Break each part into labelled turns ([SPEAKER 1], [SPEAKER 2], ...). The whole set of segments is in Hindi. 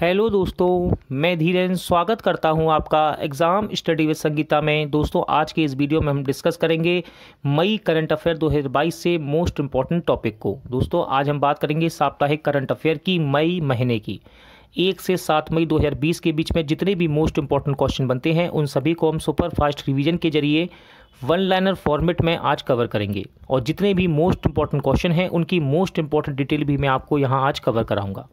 [SPEAKER 1] हेलो दोस्तों मैं धीरेन स्वागत करता हूं आपका एग्ज़ाम स्टडी विद संगीता में दोस्तों आज के इस वीडियो में हम डिस्कस करेंगे मई करंट अफेयर 2022 से मोस्ट इम्पॉर्टेंट टॉपिक को दोस्तों आज हम बात करेंगे साप्ताहिक करंट अफेयर की मई महीने की एक से सात मई 2020 के बीच में जितने भी मोस्ट इंपॉर्टेंट क्वेश्चन बनते हैं उन सभी को हम सुपर फास्ट रिविज़न के जरिए वन लाइनर फॉर्मेट में आज कवर करेंगे और जितने भी मोस्ट इम्पॉर्टेंट क्वेश्चन हैं उनकी मोस्ट इम्पॉर्टेंट डिटेल भी मैं आपको यहाँ आज कवर कराऊंगा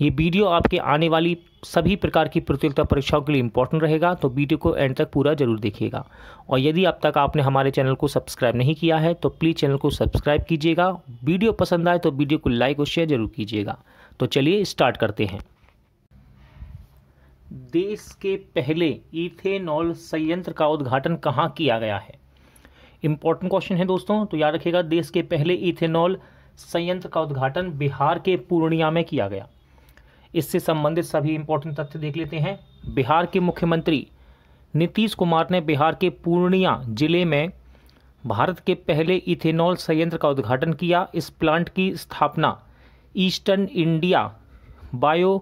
[SPEAKER 1] ये वीडियो आपके आने वाली सभी प्रकार की प्रतियोगिता परीक्षाओं के लिए इंपॉर्टेंट रहेगा तो वीडियो को एंड तक पूरा जरूर देखिएगा और यदि अब तक आपने हमारे चैनल को सब्सक्राइब नहीं किया है तो प्लीज़ चैनल को सब्सक्राइब कीजिएगा वीडियो पसंद आए तो वीडियो को लाइक और शेयर जरूर कीजिएगा तो चलिए स्टार्ट करते हैं देश के पहले इथेनॉल संयंत्र का उद्घाटन कहाँ किया गया है इम्पोर्टेंट क्वेश्चन है दोस्तों तो याद रखिएगा देश के पहले इथेनॉल संयंत्र का उद्घाटन बिहार के पूर्णिया में किया गया इससे संबंधित सभी इंपॉर्टेंट तथ्य देख लेते हैं बिहार के मुख्यमंत्री नीतीश कुमार ने बिहार के पूर्णिया जिले में भारत के पहले इथेनॉल संयंत्र का उद्घाटन किया इस प्लांट की स्थापना eastern India bio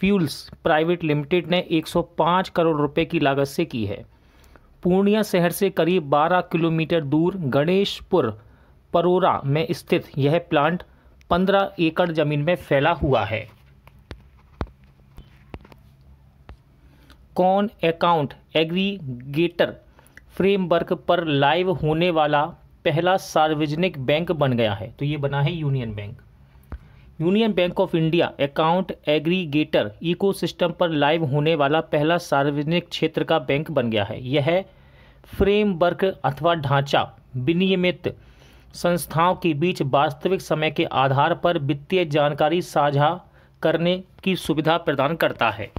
[SPEAKER 1] fuels private limited ने 105 करोड़ रुपए की लागत से की है पूर्णिया शहर से करीब 12 किलोमीटर दूर गणेशपुर परोरा में स्थित यह प्लांट 15 एकड़ जमीन में फैला हुआ है कौन अकाउंट एग्रीगेटर फ्रेमवर्क पर लाइव होने वाला पहला सार्वजनिक बैंक बन गया है तो ये बना है union bank union bank of India account aggregator ecosystem पर लाइव होने वाला पहला सार्वजनिक क्षेत्र का बैंक बन गया है यह फ्रेमवर्क अथवा ढांचा विनियमित संस्थाओं के बीच वास्तविक समय के आधार पर वित्तीय जानकारी साझा करने की सुविधा प्रदान करता है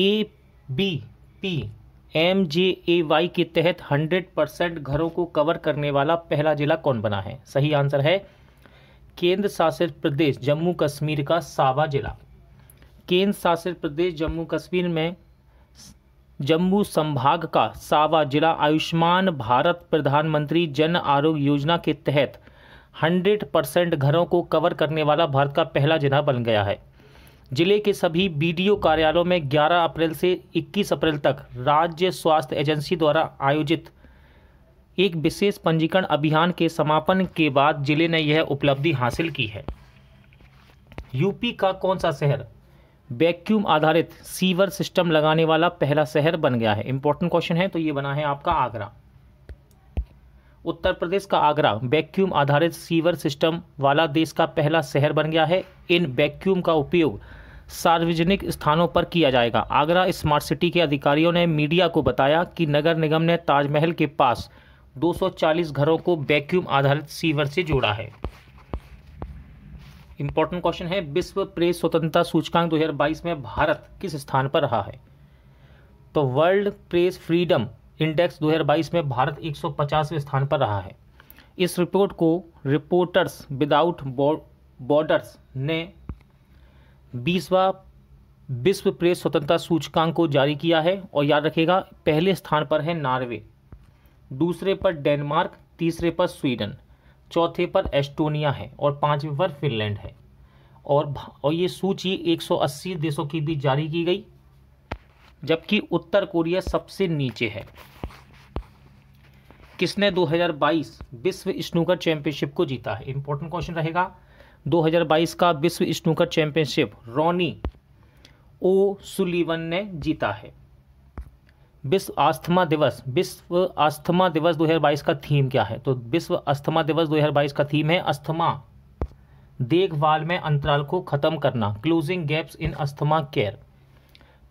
[SPEAKER 1] A B P M J A Y के तहत 100 परसेंट घरों को कवर करने वाला पहला जिला कौन बना है सही आंसर है केंद्र शासित प्रदेश जम्मू कश्मीर का सावा जिला केंद्र शासित प्रदेश जम्मू कश्मीर में जम्मू संभाग का सावा जिला आयुष्मान भारत प्रधानमंत्री जन आरोग्य योजना के तहत 100 परसेंट घरों को कवर करने वाला भारत का पहला जिला बन गया है जिले के सभी बीडीओ कार्यालयों में 11 अप्रैल से 21 अप्रैल तक राज्य स्वास्थ्य एजेंसी द्वारा आयोजित एक विशेष पंजीकरण अभियान के समापन के बाद जिले ने यह उपलब्धि हासिल की है यूपी का कौन सा शहर वैक्यूम आधारित सीवर सिस्टम लगाने वाला पहला शहर बन गया है इंपॉर्टेंट क्वेश्चन है तो ये बना है आपका आगरा उत्तर प्रदेश का आगरा वैक्यूम आधारित सीवर सिस्टम वाला देश का पहला शहर बन गया है इन वैक्यूम का उपयोग सार्वजनिक स्थानों पर किया जाएगा आगरा स्मार्ट सिटी के अधिकारियों ने मीडिया को बताया कि नगर निगम ने ताजमहल के पास 240 घरों को वैक्यूम आधारित सीवर से जोड़ा है इंपॉर्टेंट क्वेश्चन है विश्व प्रेस स्वतंत्रता सूचकांक 2022 में भारत किस स्थान पर रहा है तो वर्ल्ड प्रेस फ्रीडम इंडेक्स 2022 में भारत 150वें स्थान पर रहा है इस रिपोर्ट को रिपोर्टर्स विदाउट बॉर्डर्स ने बीसवा विश्व प्रेस स्वतंत्रता सूचकांक को जारी किया है और याद रखेगा पहले स्थान पर है नॉर्वे दूसरे पर डेनमार्क तीसरे पर स्वीडन चौथे पर एस्टोनिया है और पाँचवें पर फिनलैंड है और और ये सूची 180 देशों की भी जारी की गई जबकि उत्तर कोरिया सबसे नीचे है किसने 2022 विश्व स्नूकर चैंपियनशिप को जीता है इंपॉर्टेंट क्वेश्चन रहेगा 2022 का विश्व snooker championship Ronnie O'Sullivan ने जीता है विश्व आस्थमा दिवस विश्व अस्थमा दिवस 2022 का थीम क्या है तो विश्व अस्थमा दिवस 2022 का थीम है अस्थमा देखभाल में अंतराल को खत्म करना closing gaps in asthma care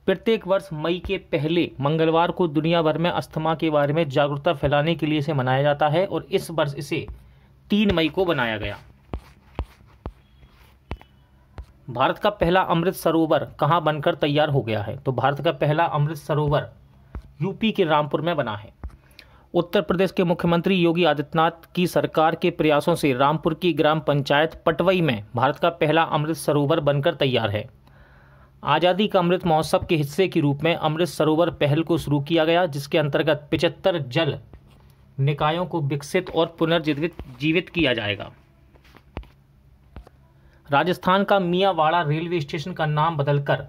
[SPEAKER 1] प्रत्येक वर्ष मई के पहले मंगलवार को दुनिया भर में अस्थमा के बारे में जागरूकता फैलाने के लिए इसे मनाया जाता है और इस वर्ष इसे तीन मई को बनाया गया भारत का पहला अमृत सरोवर कहाँ बनकर तैयार हो गया है तो भारत का पहला अमृत सरोवर यूपी के रामपुर में बना है उत्तर प्रदेश के मुख्यमंत्री योगी आदित्यनाथ की सरकार के प्रयासों से रामपुर की ग्राम पंचायत पटवई में भारत का पहला अमृत सरोवर बनकर तैयार है आज़ादी का अमृत महोत्सव के हिस्से के रूप में अमृत सरोवर पहल को शुरू किया गया जिसके अंतर्गत पिचहत्तर जल निकायों को विकसित और पुनर्जीवित जीवित किया जाएगा राजस्थान का मियावाड़ा रेलवे स्टेशन का नाम बदलकर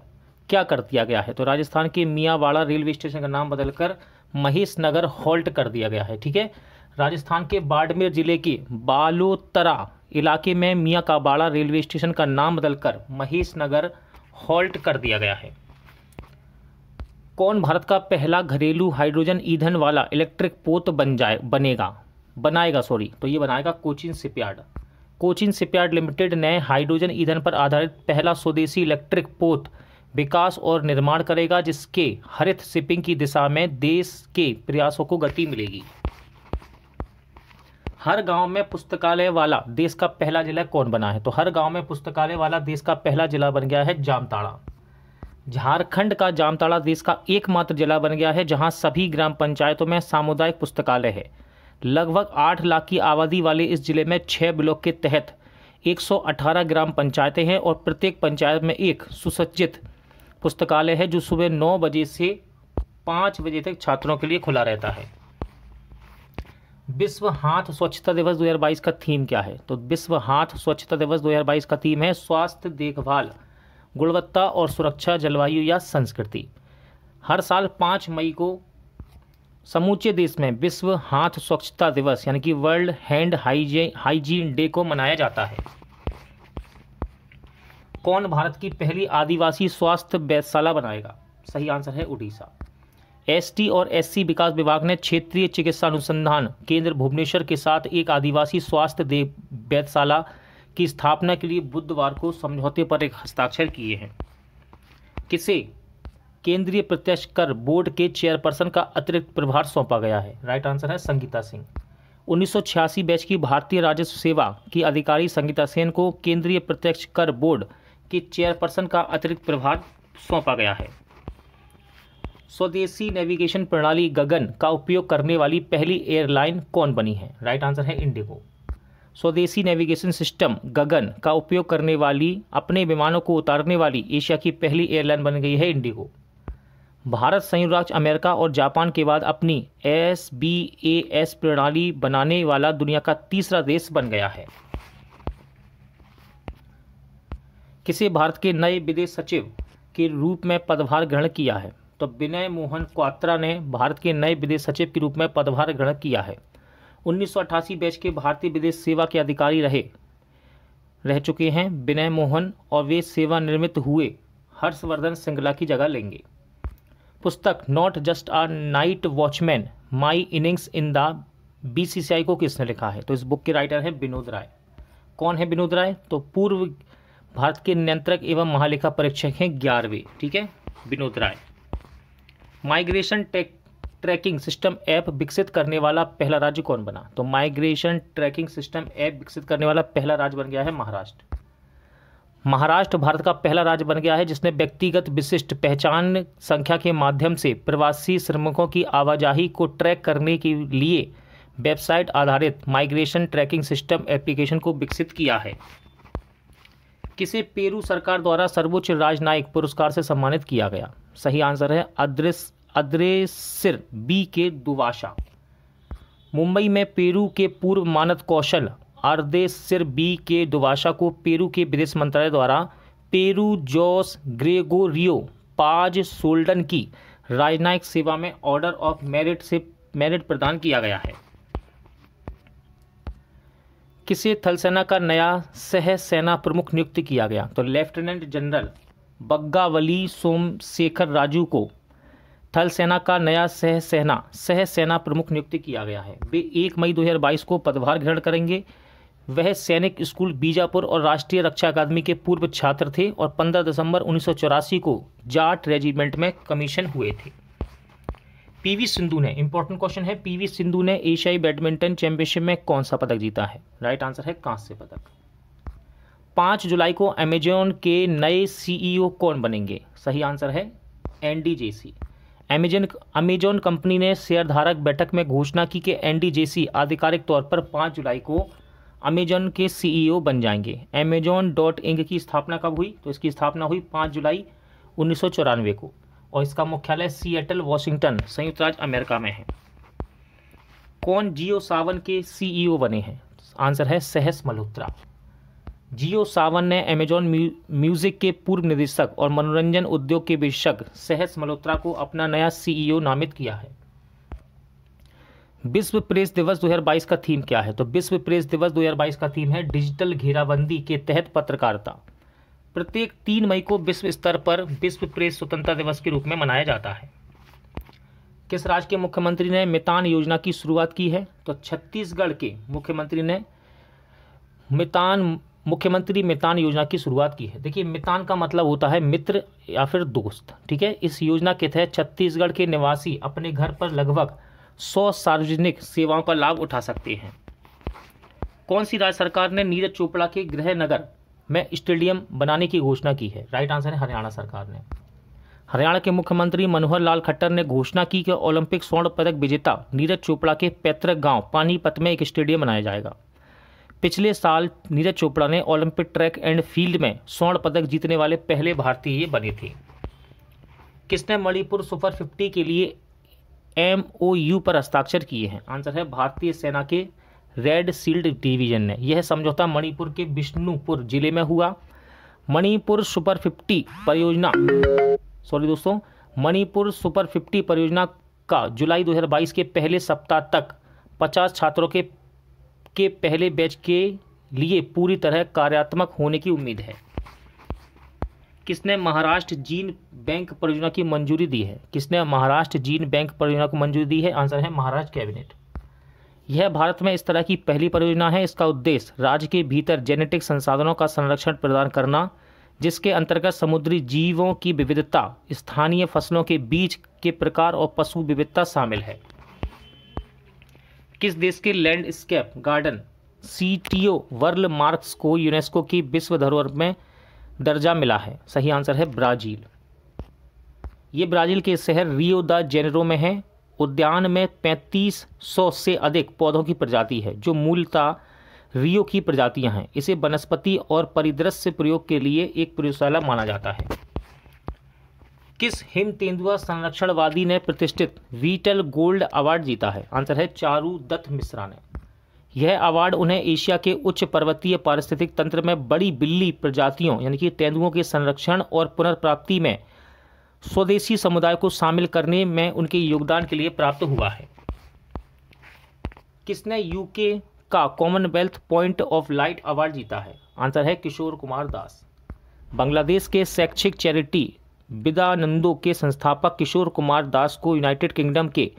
[SPEAKER 1] क्या कर दिया गया है तो राजस्थान के मियावाड़ा रेलवे स्टेशन का नाम बदलकर महेश नगर हॉल्ट कर दिया गया है ठीक है राजस्थान के बाड़मेर जिले के बालोतरा इलाके में मियाँ का बाड़ा रेलवे स्टेशन का नाम बदलकर महेश नगर हॉल्ट कर दिया गया है कौन भारत का पहला घरेलू हाइड्रोजन ईंधन वाला इलेक्ट्रिक पोत बन जाए बनेगा बनाएगा सॉरी तो ये बनाएगा Cochin shipyard Cochin shipyard limited ने हाइड्रोजन ईंधन पर आधारित पहला स्वदेशी इलेक्ट्रिक पोत विकास और निर्माण करेगा जिसके हरित शिपिंग की दिशा में देश के प्रयासों को गति मिलेगी हर गांव में पुस्तकालय वाला देश का पहला जिला कौन बना है तो हर गांव में पुस्तकालय वाला देश का पहला जिला बन गया है जामताड़ा झारखंड का जामताड़ा देश का एकमात्र जिला बन गया है जहां सभी ग्राम पंचायतों में सामुदायिक पुस्तकालय है लगभग आठ लाख की आबादी वाले इस जिले में छः ब्लॉक के तहत 118 ग्राम पंचायतें हैं और प्रत्येक पंचायत में एक सुसज्जित पुस्तकालय है जो सुबह नौ बजे से पाँच बजे तक छात्रों के लिए खुला रहता है विश्व हाथ स्वच्छता दिवस 2022 का थीम क्या है तो विश्व हाथ स्वच्छता दिवस 2022 का थीम है स्वास्थ्य देखभाल गुणवत्ता और सुरक्षा जलवायु या संस्कृति हर साल पाँच मई को समूचे देश में विश्व हाथ स्वच्छता दिवस यानी कि वर्ल्ड हैंड हाइजीन डे को मनाया जाता है कौन भारत की पहली आदिवासी स्वास्थ्य वैधशाला बनाएगा सही आंसर है उड़ीसा एसटी और एससी विकास विभाग ने क्षेत्रीय चिकित्सा अनुसंधान केंद्र भुवनेश्वर के साथ एक आदिवासी स्वास्थ्य वैधशाला की स्थापना के लिए बुधवार को समझौते पर एक हस्ताक्षर किए हैं किसे केंद्रीय प्रत्यक्ष कर बोर्ड के चेयरपर्सन का अतिरिक्त प्रभार सौंपा गया है राइट आंसर है संगीता सिंह 1986 बैच की भारतीय राजस्व सेवा की अधिकारी संगीता सेन को केंद्रीय प्रत्यक्ष कर बोर्ड के चेयरपर्सन का अतिरिक्त प्रभार सौंपा गया है स्वदेशी नेविगेशन प्रणाली गगन का उपयोग करने वाली पहली एयरलाइन कौन बनी है राइट आंसर है इंडिगो स्वदेशी नेविगेशन सिस्टम गगन का उपयोग करने वाली अपने विमानों को उतारने वाली एशिया की पहली एयरलाइन बन गई है इंडिगो भारत संयुक्त राज्य अमेरिका और जापान के बाद अपनी एस बी ए एस प्रणाली बनाने वाला दुनिया का तीसरा देश बन गया है किसे भारत के नए विदेश सचिव के रूप में पदभार ग्रहण किया है तो विनय मोहन क्वात्रा ने भारत के नए विदेश सचिव के रूप में पदभार ग्रहण किया है उन्नीस बैच के भारतीय विदेश सेवा के अधिकारी रहे रह चुके हैं विनय मोहन और वे सेवानिर्मित हुए हर्षवर्धन श्रृंगला की जगह लेंगे पुस्तक not just a nightwatchman my innings in the B को किसने लिखा है तो इस बुक के राइटर हैं विनोद राय कौन है विनोद राय तो पूर्व भारत के नियंत्रक एवं महालेखा परीक्षक हैं ग्यारहवें ठीक है Vinod Rai migration tech tracking system app विकसित करने वाला पहला राज्य कौन बना तो माइग्रेशन ट्रैकिंग सिस्टम ऐप विकसित करने वाला पहला राज्य बन गया है महाराष्ट्र महाराष्ट्र भारत का पहला राज्य बन गया है जिसने व्यक्तिगत विशिष्ट पहचान संख्या के माध्यम से प्रवासी श्रमिकों की आवाजाही को ट्रैक करने के लिए वेबसाइट आधारित माइग्रेशन ट्रैकिंग सिस्टम एप्लीकेशन को विकसित किया है किसे पेरू सरकार द्वारा सर्वोच्च राजनायिक पुरस्कार से सम्मानित किया गया सही आंसर है अद्रिस अद्रेसिर बी के दुवाशा मुंबई में पेरू के पूर्व मानद कौशल अर्दे बी के दुबाशा को पेरू के विदेश मंत्रालय द्वारा पेरू जॉस ग्रेगोरियो पाज सोल्डन की राजनयिक सेवा में ऑर्डर ऑफ मेरिट से मेरिट प्रदान किया गया है किसे थलसेना का नया सह सेना प्रमुख नियुक्त किया गया तो लेफ्टिनेंट जनरल बग्गावली सोमशेखर राजू को थल सेना का नया सह सेना सह सेना प्रमुख नियुक्त किया गया है वे एक मई 2022 को पदभार ग्रहण करेंगे वह सैनिक स्कूल बीजापुर और राष्ट्रीय रक्षा अकादमी के पूर्व छात्र थे और 15 दिसंबर उन्नीस को जाट रेजिमेंट में कमीशन हुए थे पीवी सिंधु ने इंपॉर्टेंट क्वेश्चन है पीवी सिंधु ने एशियाई बैडमिंटन चैंपियनशिप में कौन सा पदक जीता है राइट आंसर है कांस्य पदक पाँच जुलाई को अमेजोन के नए सीईओ e कौन बनेंगे सही आंसर है एनडीजेसी अमेजन अमेजॉन कंपनी ने शेयरधारक बैठक में घोषणा की कि एनडीजेसी आधिकारिक तौर पर 5 जुलाई को अमेजॉन के सीईओ e बन जाएंगे अमेजॉन डॉट इंग की स्थापना कब हुई तो इसकी स्थापना हुई पाँच जुलाई उन्नीस को और इसका मुख्यालय सीएटल वॉशिंगटन संयुक्त राज्य अमेरिका में है कौन जियो सावन के सीईओ e बने हैं आंसर है सहस मल्होत्रा जियो सावन ने अमेजॉन म्यूजिक के पूर्व निदेशक और मनोरंजन उद्योग के विशेषज्ञ सहस मल्होत्रा को अपना नया सीईओ e नामित किया है विश्व प्रेस दिवस 2022 का थीम क्या है तो विश्व प्रेस दिवस 2022 का थीम है डिजिटल घेराबंदी के तहत पत्रकारिता प्रत्येक तीन मई को विश्व स्तर पर विश्व प्रेस स्वतंत्रता दिवस के रूप में मनाया जाता है किस राज्य के मुख्यमंत्री ने मितान योजना की शुरुआत की है तो छत्तीसगढ़ के मुख्यमंत्री ने मितान मुख्यमंत्री मितान योजना की शुरुआत की है देखिए मितान का मतलब होता है मित्र या फिर दोस्त ठीक है इस योजना के तहत छत्तीसगढ़ के निवासी अपने घर पर लगभग सौ सार्वजनिक सेवाओं का लाभ उठा सकते हैं कौन सी राज्य सरकार ने नीरज चोपड़ा के गृह नगर में स्टेडियम बनाने की घोषणा की है राइट आंसर है हरियाणा सरकार ने हरियाणा के मुख्यमंत्री मनोहर लाल खट्टर ने घोषणा की कि ओलंपिक स्वर्ण पदक विजेता नीरज चोपड़ा के पैतृक गांव पानीपत में एक स्टेडियम बनाया जाएगा पिछले साल नीरज चोपड़ा ने ओलंपिक ट्रैक एंड फील्ड में स्वर्ण पदक जीतने वाले पहले भारतीय बने थे किसने मणिपुर सुपर फिफ्टी के लिए एम ओ यू पर हस्ताक्षर किए हैं आंसर है भारतीय सेना के रेड सील्ड डिवीजन ने यह समझौता मणिपुर के बिष्णुपुर जिले में हुआ मणिपुर सुपर फिफ्टी परियोजना सॉरी दोस्तों मणिपुर सुपर फिफ्टी परियोजना का जुलाई 2022 के पहले सप्ताह तक 50 छात्रों के के पहले बैच के लिए पूरी तरह कार्यात्मक होने की उम्मीद है किसने महाराष्ट्र जीन बैंक परियोजना की मंजूरी दी है किसने महाराष्ट्र जीन बैंक परियोजना को मंजूरी दी है आंसर है महाराष्ट्र कैबिनेट यह भारत में इस तरह की पहली परियोजना है इसका उद्देश्य राज्य के भीतर जेनेटिक संसाधनों का संरक्षण प्रदान करना जिसके अंतर्गत समुद्री जीवों की विविधता स्थानीय फसलों के बीज के प्रकार और पशु विविधता शामिल है किस देश के landscape garden C T O world marks को यूनेस्को की विश्व धरोहर में दर्जा मिला है सही आंसर है ब्राज़ील ये ब्राज़ील के शहर रियो द जेनेरो में है उद्यान में 3500 से अधिक पौधों की प्रजाति है जो मूलतः रियो की प्रजातियां हैं इसे वनस्पति और परिदृश्य प्रयोग के लिए एक प्रयोगशाला माना जाता है किस हिम तेंदुआ संरक्षणवादी ने प्रतिष्ठित वीटल गोल्ड अवार्ड जीता है आंसर है चारू दत्त मिश्रा ने यह अवार्ड उन्हें एशिया के उच्च पर्वतीय पारिस्थितिक तंत्र में बड़ी बिल्ली प्रजातियों यानी कि तेंदुओं के संरक्षण और पुनर्प्राप्ति में स्वदेशी समुदाय को शामिल करने में उनके योगदान के लिए प्राप्त हुआ है किसने यूके का Commonwealth point of light award जीता है आंसर है किशोर कुमार दास बांग्लादेश के शैक्षिक चैरिटी विदानंदो के संस्थापक किशोर कुमार दास को यूनाइटेड किंगडम के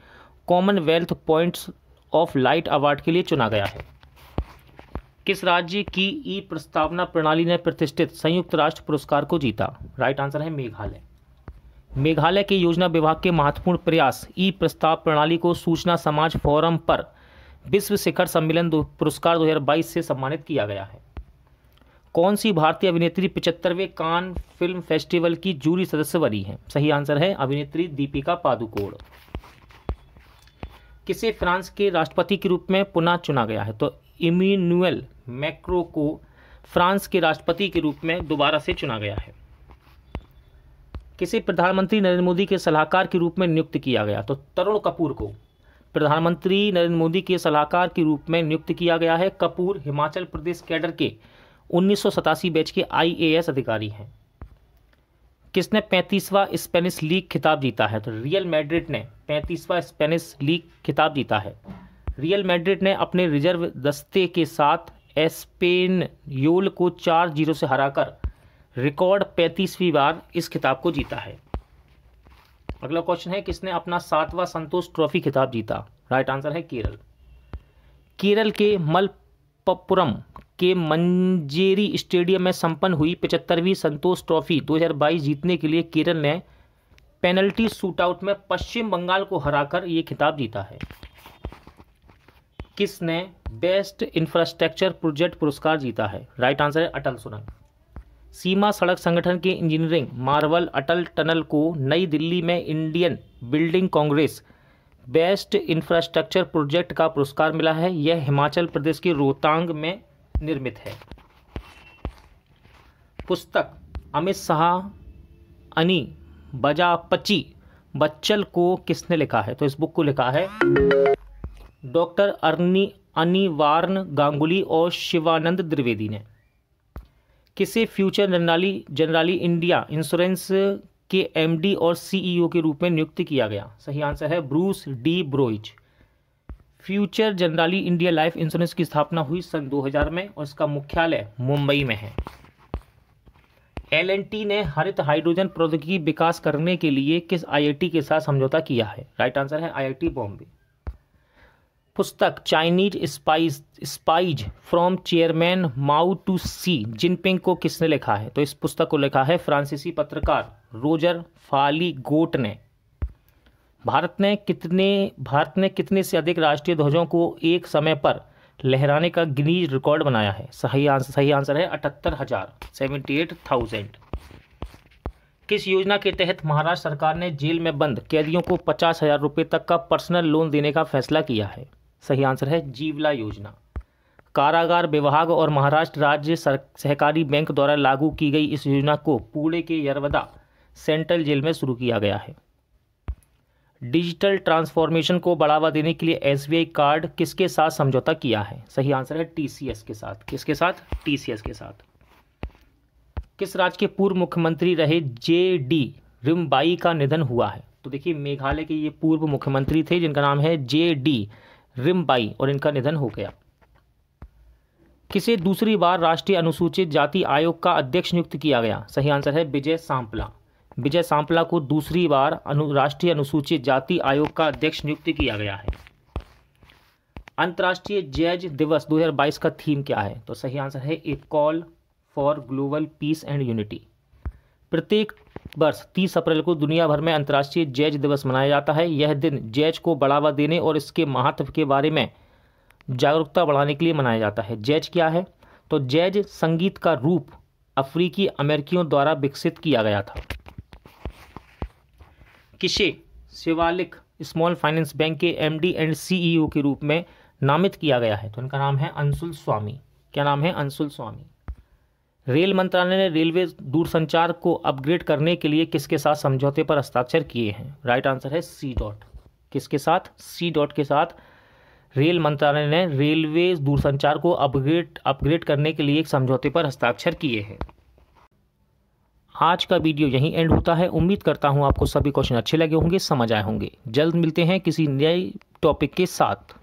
[SPEAKER 1] Commonwealth points of light award के लिए चुना गया है किस राज्य की ई प्रस्तावना प्रणाली ने प्रतिष्ठित संयुक्त राष्ट्र पुरस्कार को जीता राइट आंसर है मेघालय मेघालय के योजना विभाग के महत्वपूर्ण प्रयास ई प्रस्ताव प्रणाली को सूचना समाज फोरम पर विश्व शिखर सम्मेलन पुरस्कार 2022 से सम्मानित किया गया है कौन सी भारतीय अभिनेत्री पिचहत्तरवें कान फिल्म फेस्टिवल की जूरी सदस्य बनी है सही आंसर है अभिनेत्री दीपिका पादुकोण किसे फ्रांस के राष्ट्रपति के रूप में पुनः चुना गया है तो इमीनुअल मैक्रो को फ्रांस के राष्ट्रपति के रूप में दोबारा से चुना गया है किसे प्रधानमंत्री नरेंद्र मोदी के सलाहकार के रूप में नियुक्त किया गया तो तरुण कपूर को प्रधानमंत्री नरेंद्र मोदी के सलाहकार के रूप में नियुक्त किया गया है कपूर हिमाचल प्रदेश कैडर के उन्नीस बैच के आईएएस अधिकारी हैं किसने पैंतीसवा स्पेनिश लीग खिताब जीता है तो रियल मैड्रिड ने पैंतीसवां स्पेनिश लीग खिताब जीता है रियल मैड्रिड ने अपने रिजर्व दस्ते के साथ एस्पेन योल को चार जीरो से हराकर रिकॉर्ड पैंतीसवीं बार इस खिताब को जीता है अगला क्वेश्चन है किसने अपना सातवां संतोष ट्रॉफी खिताब जीता राइट आंसर है केरल केरल के मलपपुरम के मंजेरी स्टेडियम में संपन्न हुई पचहत्तरवीं संतोष ट्रॉफी 2022 जीतने के लिए केरल ने पेनल्टी शूटआउट में पश्चिम बंगाल को हराकर ये खिताब जीता है किसने बेस्ट इंफ्रास्ट्रक्चर प्रोजेक्ट पुरस्कार जीता है राइट आंसर है अटल सुरंग सीमा सड़क संगठन की इंजीनियरिंग मार्वल अटल टनल को नई दिल्ली में Indian building congress best infrastructure project का पुरस्कार मिला है यह हिमाचल प्रदेश की रोहतांग में निर्मित है पुस्तक अमित शाह अनी बजा पची बच्चल को किसने लिखा है तो इस बुक को लिखा है डॉक्टर अर्नी अनिवार्न गांगुली और शिवानंद द्विवेदी ने किसे future generali generali India insurance के एमडी और सीईओ e के रूप में नियुक्त किया गया सही आंसर है Bruce de Broize future generali India life insurance की स्थापना हुई सन 2000 में और इसका मुख्यालय मुंबई में है एलएनटी ने हरित हाइड्रोजन प्रौद्योगिकी विकास करने के लिए किस आईआईटी के साथ समझौता किया है राइट आंसर है आईआईटी बॉम्बे पुस्तक Chinese spies spies from chairman Mao to Xi Jinping को किसने लिखा है तो इस पुस्तक को लिखा है फ्रांसीसी पत्रकार रोजर फाली गोट ने भारत ने कितने भारत ने कितने से अधिक राष्ट्रीय ध्वजों को एक समय पर लहराने का गिनीज रिकॉर्ड बनाया है सही आंसर सही आंसर है अठहत्तर हज़ार सेवेंटी एट थाउजेंड किस योजना के तहत महाराष्ट्र सरकार ने जेल में बंद कैदियों को पचास हज़ार रुपये तक का पर्सनल लोन देने का फैसला किया है सही आंसर है जीवला योजना कारागार विभाग और महाराष्ट्र राज्य सहकारी बैंक द्वारा लागू की गई इस योजना को पुणे के यरवदा सेंट्रल जेल में शुरू किया गया है डिजिटल ट्रांसफॉर्मेशन को बढ़ावा देने के लिए एस कार्ड किसके साथ समझौता किया है सही आंसर है टीसीएस के साथ किसके साथ टीसीएस के साथ किस राज्य के पूर्व मुख्यमंत्री रहे जे डी रिमबाई का निधन हुआ है तो देखिए मेघालय के ये पूर्व मुख्यमंत्री थे जिनका नाम है जे डी रिमबाई और इनका निधन हो गया किसे दूसरी बार राष्ट्रीय अनुसूचित जाति आयोग का अध्यक्ष नियुक्त किया गया सही आंसर है विजय सांपला विजय सांपला को दूसरी बार अनु राष्ट्रीय अनुसूचित जाति आयोग का अध्यक्ष नियुक्त किया गया है अंतर्राष्ट्रीय जैज दिवस 2022 का थीम क्या है तो सही आंसर है a call for global peace and unity प्रत्येक वर्ष 30 अप्रैल को दुनिया भर में अंतर्राष्ट्रीय जैज दिवस मनाया जाता है यह दिन जैज को बढ़ावा देने और इसके महत्व के बारे में जागरूकता बढ़ाने के लिए मनाया जाता है जैज क्या है तो जैज संगीत का रूप अफ्रीकी अमेरिकियों द्वारा विकसित किया गया था किशे शिवालिक स्मॉल फाइनेंस बैंक के एमडी एंड सीईओ के रूप में नामित किया गया है तो इनका नाम है अंशुल स्वामी क्या नाम है अंशुल स्वामी रेल मंत्रालय ने रेलवे दूरसंचार को अपग्रेड करने के लिए किसके साथ समझौते पर हस्ताक्षर किए हैं राइट आंसर है सी डॉट किसके साथ सी डॉट के साथ रेल मंत्रालय ने रेलवे दूरसंचार को अपग्रेड अपग्रेड करने के लिए एक समझौते पर हस्ताक्षर किए हैं आज का वीडियो यहीं एंड होता है उम्मीद करता हूँ आपको सभी क्वेश्चन अच्छे लगे होंगे समझ आए होंगे जल्द मिलते हैं किसी नए टॉपिक के साथ